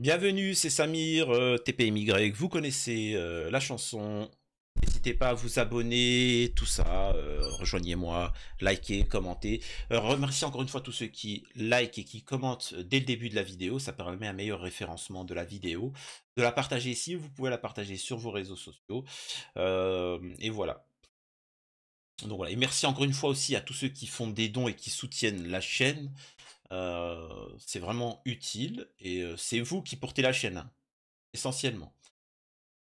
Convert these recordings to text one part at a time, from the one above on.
Bienvenue, c'est Samir, euh, TPMY, vous connaissez euh, la chanson. N'hésitez pas à vous abonner, tout ça, euh, rejoignez-moi, likez, commentez. remercie encore une fois tous ceux qui like et qui commentent dès le début de la vidéo, ça permet un meilleur référencement de la vidéo. De la partager ici, vous pouvez la partager sur vos réseaux sociaux. et voilà. Donc voilà, et merci encore une fois aussi à tous ceux qui font des dons et qui soutiennent la chaîne. Euh, c'est vraiment utile et euh, c'est vous qui portez la chaîne, essentiellement.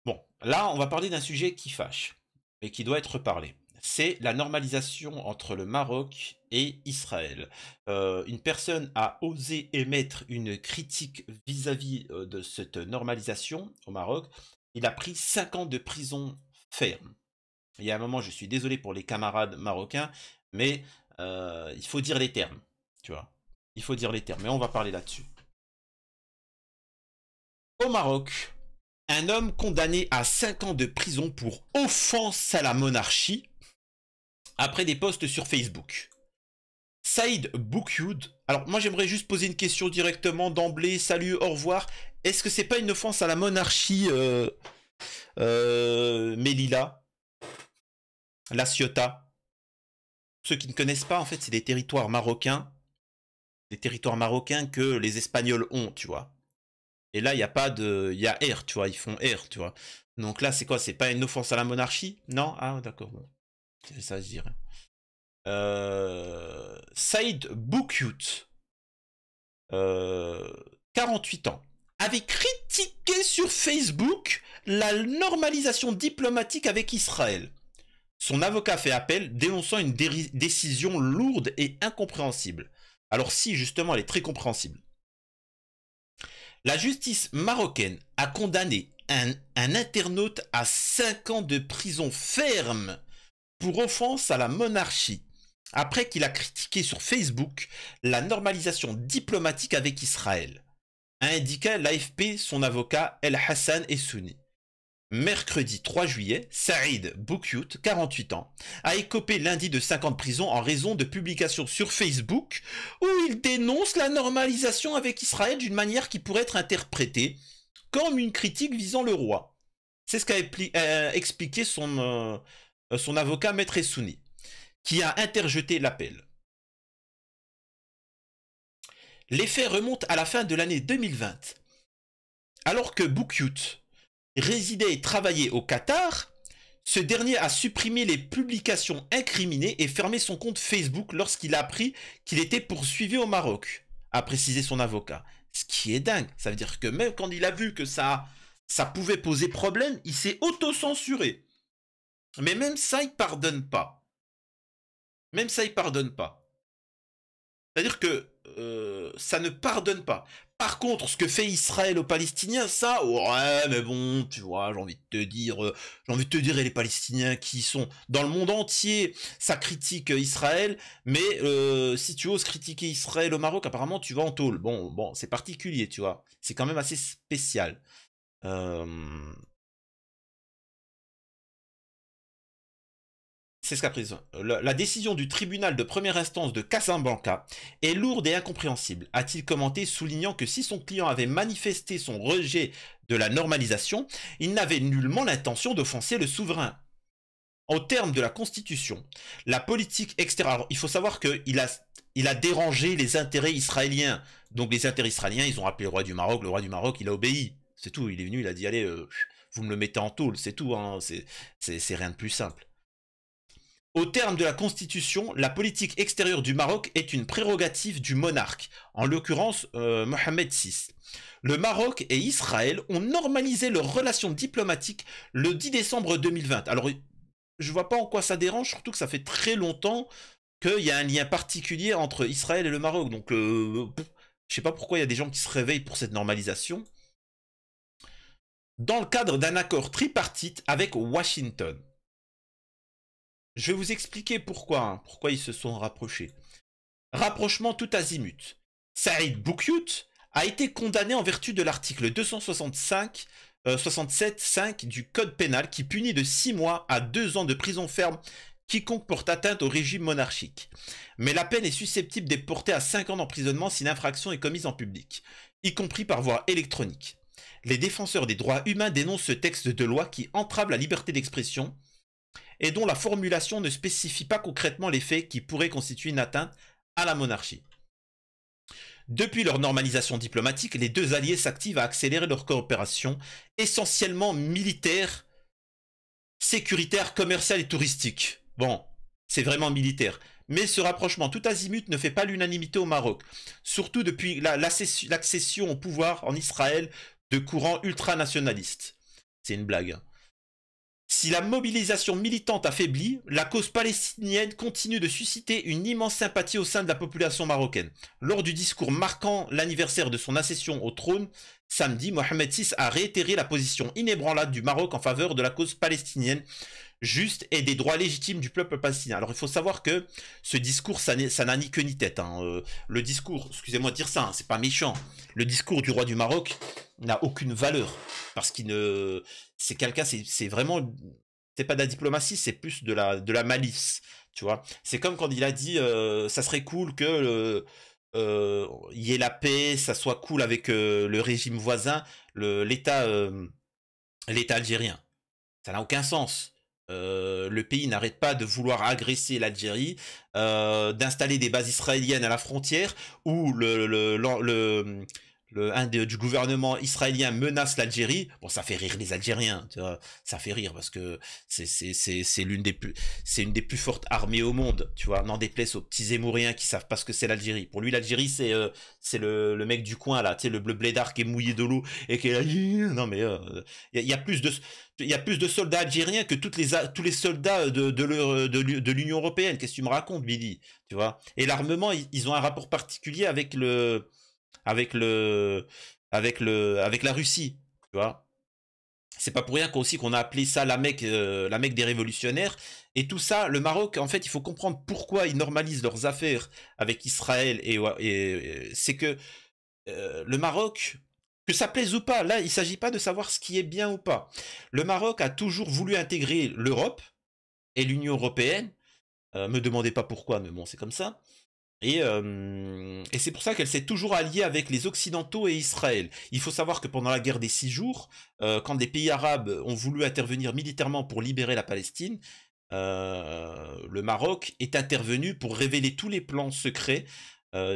Bon, là, on va parler d'un sujet qui fâche et qui doit être parlé. C'est la normalisation entre le Maroc et Israël. Euh, une personne a osé émettre une critique vis-à-vis de cette normalisation au Maroc. Il a pris 5 ans de prison ferme. Il y a un moment, je suis désolé pour les camarades marocains, mais il faut dire les termes, tu vois. Il faut dire les termes, mais on va parler là-dessus. Au Maroc, un homme condamné à 5 ans de prison pour offense à la monarchie après des posts sur Facebook. Saïd Boukyoud, alors moi j'aimerais juste poser une question directement d'emblée, salut, au revoir. Est-ce que c'est pas une offense à la monarchie, euh, euh La Ciota. Ceux qui ne connaissent pas, en fait, c'est des territoires marocains des territoires marocains que les Espagnols ont, tu vois. Et là, il n'y a pas de... Il y a R, tu vois, ils font R, tu vois. Donc là, c'est quoi C'est pas une offense à la monarchie Non Ah, d'accord, C'est ça, je dirais. Euh, Saïd Boukout, 48 euh, ans, avait critiqué sur Facebook la normalisation diplomatique avec Israël. Son avocat fait appel, dénonçant une décision lourde et incompréhensible. Alors si, justement, elle est très compréhensible. La justice marocaine a condamné un, internaute à 5 ans de prison ferme pour offense à la monarchie, après qu'il a critiqué sur Facebook la normalisation diplomatique avec Israël, a indiqué l'AFP son avocat El Hassan Essouni. Mercredi 3 juillet, Saïd Boukyout, 48 ans, a écopé lundi de 5 ans de prison en raison de publications sur Facebook où il dénonce la normalisation avec Israël d'une manière qui pourrait être interprétée comme une critique visant le roi. C'est ce qu'a euh, expliqué euh, son, avocat Maître Essouni, qui a interjeté l'appel. Les faits remontent à la fin de l'année 2020, alors que Boukyout résidait et travaillait au Qatar, ce dernier a supprimé les publications incriminées et fermé son compte Facebook lorsqu'il a appris qu'il était poursuivi au Maroc, a précisé son avocat. Ce qui est dingue, ça veut dire que même quand il a vu que ça, ça pouvait poser problème, il s'est auto-censuré. Mais même ça, il pardonne pas. Même ça, il pardonne pas. C'est-à-dire que euh, ça ne pardonne pas. Par contre, ce que fait Israël aux Palestiniens, ça, ouais, mais bon, tu vois, j'ai envie de te dire, euh, j'ai envie de te dire, et les Palestiniens qui sont dans le monde entier, ça critique Israël, mais euh, si tu oses critiquer Israël au Maroc, apparemment, tu vas en tôle. Bon, bon, c'est particulier, tu vois, c'est quand même assez spécial. Euh... Euh, la, décision du tribunal de première instance de Casablanca est lourde et incompréhensible, a-t-il commenté, soulignant que si son client avait manifesté son rejet de la normalisation, il n'avait nullement l'intention d'offenser le souverain. En termes de la Constitution, la politique extérieure, il faut savoir qu'il a, dérangé les intérêts israéliens. Donc les intérêts israéliens, ils ont appelé le roi du Maroc, le roi du Maroc, il a obéi. C'est tout, il est venu, il a dit, allez, euh, vous me le mettez en tôle, c'est tout, hein, c'est rien de plus simple. Au terme de la Constitution, la politique extérieure du Maroc est une prérogative du monarque, en l'occurrence euh, Mohamed VI. Le Maroc et Israël ont normalisé leurs relations diplomatiques le 10 décembre 2020. Alors, je vois pas en quoi ça dérange, surtout que ça fait très longtemps qu'il y a un lien particulier entre Israël et le Maroc. Donc, je euh, je sais pas pourquoi il y a des gens qui se réveillent pour cette normalisation. Dans le cadre d'un accord tripartite avec Washington. Je vais vous expliquer pourquoi, hein, pourquoi ils se sont rapprochés. Rapprochement tout azimut. Saïd Boukyout a été condamné en vertu de l'article 265 euh, du Code pénal qui punit de 6 mois à 2 ans de prison ferme quiconque porte atteinte au régime monarchique. Mais la peine est susceptible d'être portée à 5 ans d'emprisonnement si l'infraction est commise en public, y compris par voie électronique. Les défenseurs des droits humains dénoncent ce texte de loi qui entrave la liberté d'expression, et dont la formulation ne spécifie pas concrètement les faits qui pourraient constituer une atteinte à la monarchie. Depuis leur normalisation diplomatique, les deux alliés s'activent à accélérer leur coopération, essentiellement militaire, sécuritaire, commerciale et touristique. Bon, c'est vraiment militaire. Mais ce rapprochement tout azimut ne fait pas l'unanimité au Maroc, surtout depuis l'accession au pouvoir en Israël de courants ultranationalistes. C'est une blague. Hein. Si la mobilisation militante affaiblit, la cause palestinienne continue de susciter une immense sympathie au sein de la population marocaine. Lors du discours marquant l'anniversaire de son accession au trône, Samedi, Mohamed VI a réitéré la position inébranlable du Maroc en faveur de la cause palestinienne juste et des droits légitimes du peuple palestinien. Alors il faut savoir que ce discours, ça n'a ni queue ni tête. Hein. Euh, le discours, excusez-moi de dire ça, hein, c'est pas méchant. Le discours du roi du Maroc n'a aucune valeur parce qu'il ne, c'est quelqu'un, c'est vraiment, c'est pas de la diplomatie, c'est plus de la de la malice. Tu vois, c'est comme quand il a dit, euh, ça serait cool que il euh, y ait la paix, ça soit cool avec euh, le régime voisin, euh, l'État algérien. Ça n'a aucun sens. le pays n'arrête pas de vouloir agresser l'Algérie, d'installer des bases israéliennes à la frontière, ou le, le le, du gouvernement israélien menace l'Algérie, bon, ça fait rire les Algériens, tu vois, ça fait rire parce que c'est c'est l'une des plus c'est une des plus fortes armées au monde, tu vois, n'en déplaise aux petits Émouriens qui savent pas ce que c'est l'Algérie. Pour lui, l'Algérie c'est euh, c'est le, mec du coin là, tu sais, le bleu blédard qui est mouillé de l'eau et qui est non mais il euh, y, a plus de il y a plus de soldats algériens que toutes les tous les soldats de de, de l'Union européenne. Qu'est-ce que tu me racontes, Billy Tu vois Et l'armement, ils ont un rapport particulier avec le avec le, avec le, avec la Russie, tu vois. C'est pas pour rien qu'on a appelé ça la Mecque, euh, la Mecque des révolutionnaires. Et tout ça, le Maroc, en fait, il faut comprendre pourquoi ils normalisent leurs affaires avec Israël. Et, c'est que euh, le Maroc, que ça plaise ou pas, là, il s'agit pas de savoir ce qui est bien ou pas. Le Maroc a toujours voulu intégrer l'Europe et l'Union européenne. Euh, me demandez pas pourquoi, mais bon, c'est comme ça. Euh, et, c'est pour ça qu'elle s'est toujours alliée avec les Occidentaux et Israël. Il faut savoir que pendant la guerre des six jours, euh, quand des pays arabes ont voulu intervenir militairement pour libérer la Palestine, euh, le Maroc est intervenu pour révéler tous les plans secrets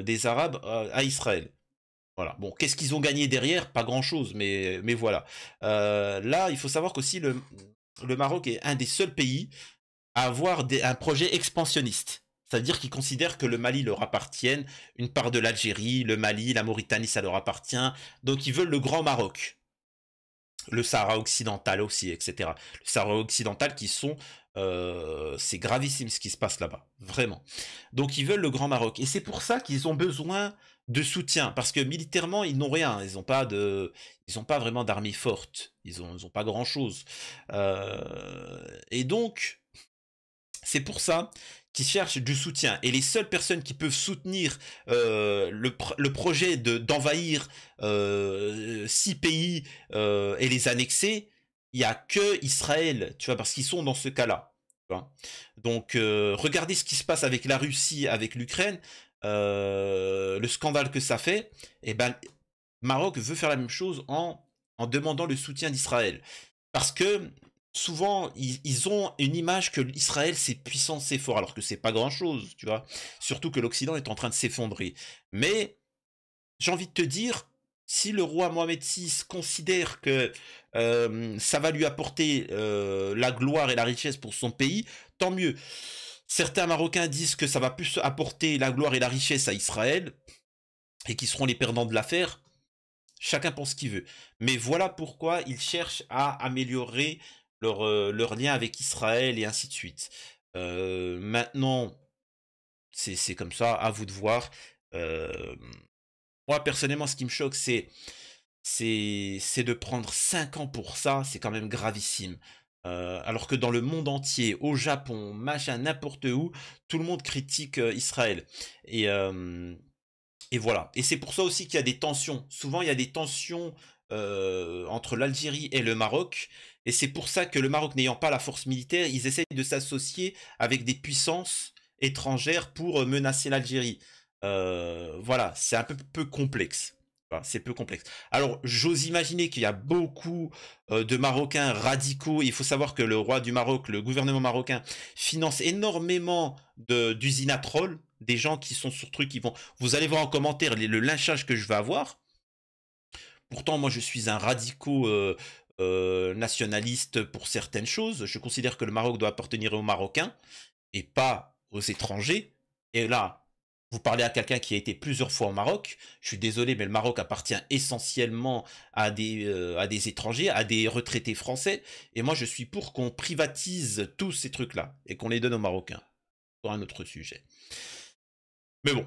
des Arabes à Israël. Voilà. Bon, qu'est-ce qu'ils ont gagné derrière Pas grand-chose, mais, voilà. là, il faut savoir qu'aussi le, le Maroc est un des seuls pays à avoir un projet expansionniste. C'est-à-dire qu'ils considèrent que le Mali leur appartient, une part de l'Algérie, le Mali, la Mauritanie, ça leur appartient. Donc ils veulent le Grand Maroc. Le Sahara occidental aussi, etc. Le Sahara occidental qui sont... Euh, c'est gravissime ce qui se passe là-bas, vraiment. Donc ils veulent le Grand Maroc. Et c'est pour ça qu'ils ont besoin de soutien, parce que militairement, ils n'ont rien. Ils n'ont pas, de, ils ont pas vraiment d'armée forte. Ils n'ont pas grand-chose. Euh, et donc, c'est pour ça qui cherchent du soutien. Et les seules personnes qui peuvent soutenir euh, le, projet d'envahir de, euh, six pays euh, et les annexer, il n'y a que Israël, tu vois, parce qu'ils sont dans ce cas-là. Donc, euh, regardez ce qui se passe avec la Russie, avec l'Ukraine, le scandale que ça fait. Et eh ben, Maroc veut faire la même chose en, en demandant le soutien d'Israël. Parce que souvent ils, ont une image que l'Israël c'est puissant, c'est fort, alors que c'est pas grand chose, tu vois. Surtout que l'Occident est en train de s'effondrer. Mais j'ai envie de te dire, si le roi Mohamed VI considère que euh, ça va lui apporter euh, la gloire et la richesse pour son pays, tant mieux. Certains Marocains disent que ça va plus apporter la gloire et la richesse à Israël et qui seront les perdants de l'affaire. Chacun pense ce qu'il veut. Mais voilà pourquoi il cherche à améliorer leur, lien avec Israël et ainsi de suite. maintenant, c'est comme ça, à vous de voir. moi, personnellement, ce qui me choque, c'est de prendre 5 ans pour ça, c'est quand même gravissime. alors que dans le monde entier, au Japon, machin, n'importe où, tout le monde critique Israël. Et, et, voilà. Et c'est pour ça aussi qu'il y a des tensions. Souvent, il y a des tensions entre l'Algérie et le Maroc et c'est pour ça que le Maroc n'ayant pas la force militaire, ils essayent de s'associer avec des puissances étrangères pour euh, menacer l'Algérie. Euh, voilà, c'est un peu, peu complexe. c'est peu complexe. Alors, j'ose imaginer qu'il y a beaucoup euh, de Marocains radicaux. Il faut savoir que le roi du Maroc, le gouvernement marocain, finance énormément d'usines à trolls, des gens qui sont sur truc, qui vont. Vous allez voir en commentaire le lynchage que je vais avoir. Pourtant, moi, je suis un radicaux euh, nationaliste pour certaines choses. Je considère que le Maroc doit appartenir aux Marocains et pas aux étrangers. Et là, vous parlez à quelqu'un qui a été plusieurs fois au Maroc. Je suis désolé, mais le Maroc appartient essentiellement à des, euh, à des étrangers, à des retraités français. Et moi, je suis pour qu'on privatise tous ces trucs-là et qu'on les donne aux Marocains. Pour un autre sujet. Mais bon,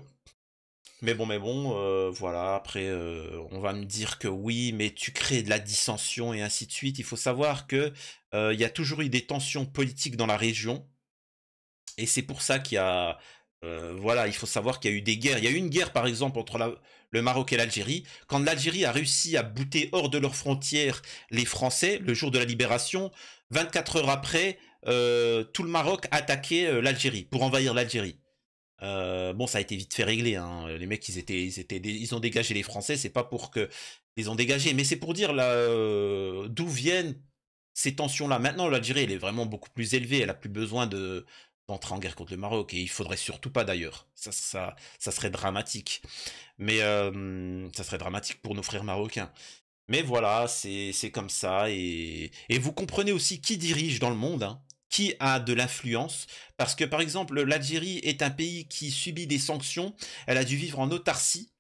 mais bon, mais bon, euh, voilà, après, euh, on va me dire que oui, mais tu crées de la dissension et ainsi de suite. Il faut savoir que euh, il y a toujours eu des tensions politiques dans la région. Et c'est pour ça qu'il y a... voilà, il faut savoir qu'il y a eu des guerres. Il y a eu une guerre, par exemple, entre le Maroc et l'Algérie. Quand l'Algérie a réussi à bouter hors de leurs frontières les Français, le jour de la libération, 24 heures après, tout le Maroc attaquait l'Algérie pour envahir l'Algérie. Euh, bon, ça a été vite fait régler. Hein. Les mecs, ils étaient, ils étaient, ils ont dégagé les Français. C'est pas pour que ils ont dégagé, mais c'est pour dire là euh, d'où viennent ces tensions-là. Maintenant, la l'Algérie, elle est vraiment beaucoup plus élevée. Elle a plus besoin de d'entrer en guerre contre le Maroc et il faudrait surtout pas d'ailleurs. Ça, ça, ça serait dramatique. Mais euh, ça serait dramatique pour nos frères marocains. Mais voilà, c'est comme ça et, et vous comprenez aussi qui dirige dans le monde. Hein qui a de l'influence. Parce que par exemple, l'Algérie est un pays qui subit des sanctions. Elle a dû vivre en autarcie.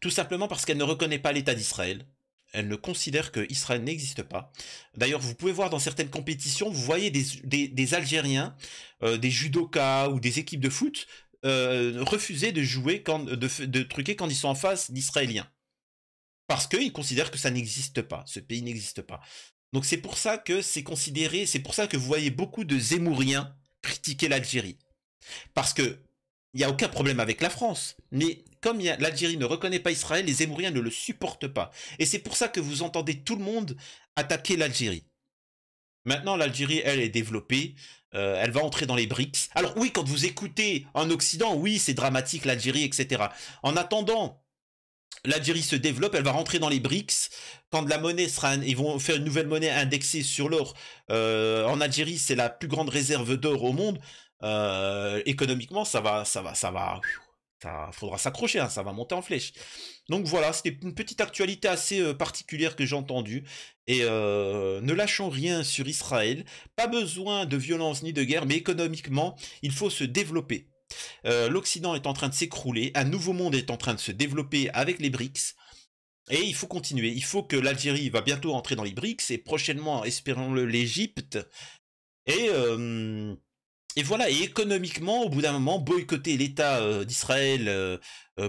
Tout simplement parce qu'elle ne reconnaît pas l'État d'Israël. Elle ne considère que Israël n'existe pas. D'ailleurs, vous pouvez voir dans certaines compétitions, vous voyez des, Algériens, euh, des judokas ou des équipes de foot euh, refuser de jouer, de truquer quand ils sont en face d'Israéliens parce qu'ils considèrent que ça n'existe pas, ce pays n'existe pas. Donc c'est pour ça que c'est considéré, c'est pour ça que vous voyez beaucoup de zémouriens critiquer l'Algérie. Parce que il n'y a aucun problème avec la France, mais comme l'Algérie ne reconnaît pas Israël, les zémouriens ne le supportent pas. Et c'est pour ça que vous entendez tout le monde attaquer l'Algérie. Maintenant, l'Algérie, elle, est développée, euh, elle va entrer dans les BRICS. Alors oui, quand vous écoutez en Occident, oui, c'est dramatique l'Algérie, etc. En attendant, l'Algérie se développe, elle va rentrer dans les BRICS. Quand la monnaie sera, ils vont faire une nouvelle monnaie indexée sur l'or. Euh, en Algérie, c'est la plus grande réserve d'or au monde. Euh, économiquement, ça va, ça va, ça va. faudra s'accrocher, hein, ça va monter en flèche. Donc voilà, c'était une petite actualité assez euh, particulière que j'ai entendue. Et ne lâchons rien sur Israël. Pas besoin de violence ni de guerre, mais économiquement, il faut se développer. Euh, L'Occident est en train de s'écrouler, un nouveau monde est en train de se développer avec les BRICS, et il faut continuer. Il faut que l'Algérie va bientôt entrer dans les BRICS, et prochainement, espérons-le, l'Égypte. Et, euh, voilà, et économiquement, au bout d'un moment, boycotter l'État euh, d'Israël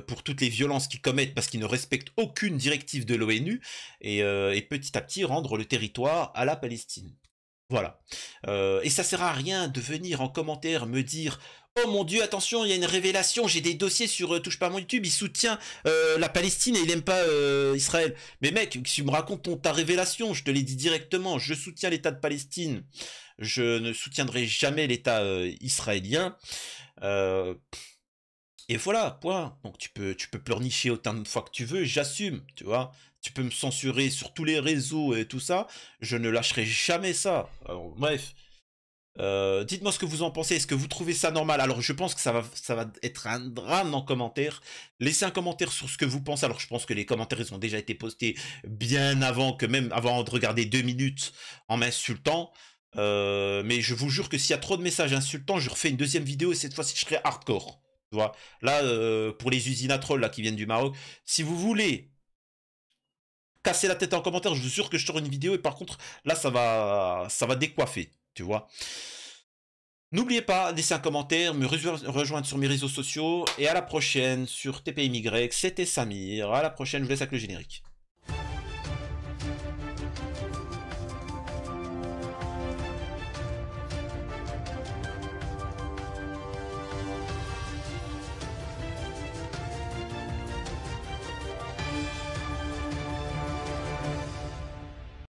pour toutes les violences qu'ils commettent parce qu'ils ne respectent aucune directive de l'ONU, et, petit à petit rendre le territoire à la Palestine. Voilà. Euh, et ça sert à rien de venir en commentaire me dire Oh mon dieu, attention, il y a une révélation, j'ai des dossiers sur euh, Touche pas à mon YouTube, il soutient euh, la Palestine et il aime pas Israël. Mais mec, si tu me racontes ton, ta révélation, je te l'ai dit directement, je soutiens l'État de Palestine, je ne soutiendrai jamais l'État israélien. et voilà, point. Donc tu peux, tu peux pleurnicher autant de fois que tu veux, j'assume, tu vois tu peux me censurer sur tous les réseaux et tout ça, je ne lâcherai jamais ça. bref. Euh, dites-moi ce que vous en pensez, est-ce que vous trouvez ça normal Alors je pense que ça va, ça va être un drame en commentaire. Laissez un commentaire sur ce que vous pensez. Alors je pense que les commentaires, ils ont déjà été postés bien avant que même avant de regarder deux minutes en m'insultant. Euh, mais je vous jure que s'il y a trop de messages insultants, je refais une deuxième vidéo et cette fois-ci je serai hardcore. Tu vois là, euh, pour les usines à là, qui viennent du Maroc, si vous voulez casser la tête en commentaire, je vous jure que je sors une vidéo et par contre, là, ça va, ça va décoiffer, tu vois. N'oubliez pas, laisser un commentaire, me rejoindre sur mes réseaux sociaux et à la prochaine sur TPMY, c'était Samir, à la prochaine, je vous laisse avec le générique.